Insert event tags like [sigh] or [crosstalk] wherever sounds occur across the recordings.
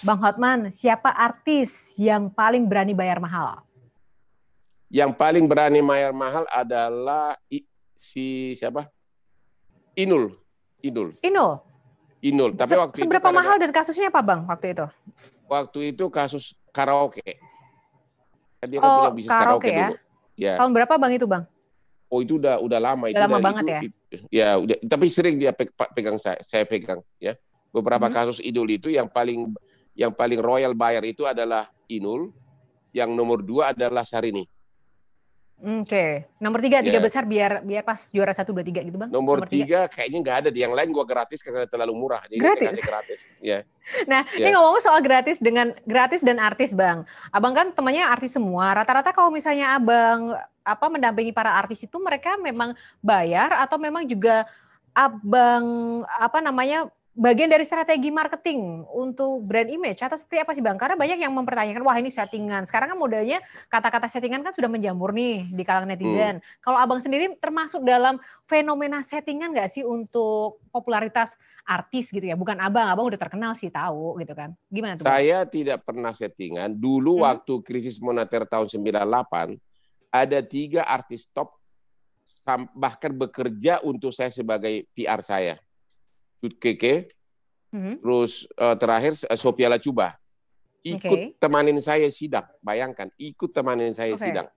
Bang Hotman, siapa artis yang paling berani bayar mahal? Yang paling berani bayar mahal adalah I, si siapa? Inul. Inul. Inul. Inul. Tapi Se waktu seberapa itu mahal dan kasusnya apa, Bang, waktu itu? Waktu itu kasus karaoke. Kan dia kan oh, bisnis karaoke, karaoke ya? dulu. Ya. Tahun berapa, Bang, itu, Bang? Oh, itu udah udah lama udah itu. Lama banget itu, ya? Itu, ya, udah, tapi sering dia pegang saya, saya pegang ya. Beberapa hmm. kasus Idul itu yang paling yang paling royal buyer itu adalah Inul, yang nomor dua adalah Sarini. Oke, okay. nomor tiga, yeah. tiga ya. besar biar biar pas juara satu dua tiga gitu bang. Nomor, nomor tiga, tiga kayaknya nggak ada di yang lain gua gratis karena terlalu murah. Jadi gratis. gratis. Yeah. [laughs] Nah, yeah. ini ya. ngomong soal gratis dengan gratis dan artis bang. Abang kan temannya artis semua. Rata-rata kalau misalnya abang apa mendampingi para artis itu mereka memang bayar atau memang juga abang apa namanya bagian dari strategi marketing untuk brand image atau seperti apa sih Bang? Karena banyak yang mempertanyakan, wah ini settingan. Sekarang kan modalnya kata-kata settingan kan sudah menjamur nih di kalangan hmm. netizen. Hmm. Kalau Abang sendiri termasuk dalam fenomena settingan nggak sih untuk popularitas artis gitu ya? Bukan Abang, Abang udah terkenal sih tahu gitu kan. Gimana tuh? Saya tidak pernah settingan. Dulu hmm. waktu krisis moneter tahun 98, ada tiga artis top bahkan bekerja untuk saya sebagai PR saya Keke, mm-hmm. terus uh, terakhir uh, Sophia Lacuba. Ikut okay. temanin saya sidang, bayangkan, ikut temanin saya okay. sidang.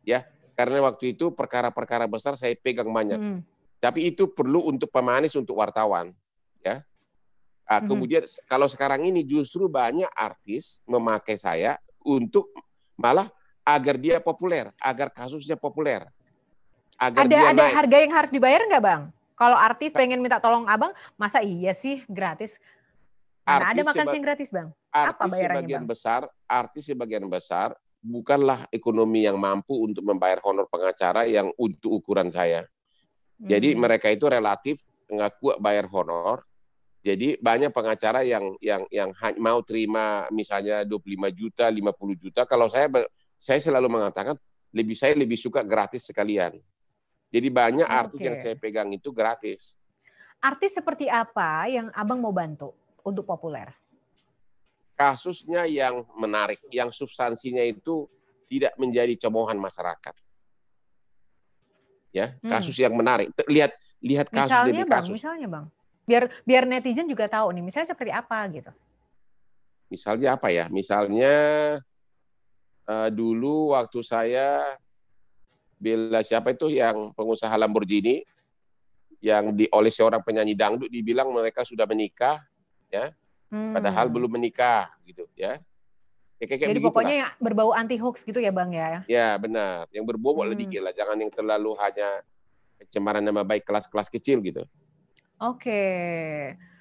Ya, karena waktu itu perkara-perkara besar saya pegang banyak. Mm. Tapi itu perlu untuk pemanis untuk wartawan, ya. Nah, kemudian mm-hmm. kalau sekarang ini justru banyak artis memakai saya untuk malah agar dia populer, agar kasusnya populer. Agar ada dia ada naik. harga yang harus dibayar nggak, Bang? Kalau artis nah. pengen minta tolong abang, masa iya sih gratis? ada makan siang gratis bang? Artis Apa bayarannya sebagian bang? besar, artis sebagian besar bukanlah ekonomi yang mampu untuk membayar honor pengacara yang untuk ukuran saya. Hmm. Jadi mereka itu relatif nggak kuat bayar honor. Jadi banyak pengacara yang yang yang mau terima misalnya 25 juta, 50 juta. Kalau saya saya selalu mengatakan lebih saya lebih suka gratis sekalian. Jadi banyak hmm, artis okay. yang saya pegang itu gratis. Artis seperti apa yang Abang mau bantu untuk populer? Kasusnya yang menarik, yang substansinya itu tidak menjadi cemoohan masyarakat. Ya, hmm. kasus yang menarik. Lihat lihat kasus misalnya, demi kasus. Bang, misalnya, Bang. Biar biar netizen juga tahu nih, misalnya seperti apa gitu. Misalnya apa ya? Misalnya uh, dulu waktu saya bila siapa itu yang pengusaha Lamborghini yang di, oleh seorang penyanyi dangdut dibilang mereka sudah menikah ya hmm. padahal belum menikah gitu ya, ya kayak, kayak jadi pokoknya yang berbau anti hoax gitu ya bang ya ya benar yang berbau hmm. dikit lah jangan yang terlalu hanya cemaran nama baik kelas-kelas kecil gitu oke okay.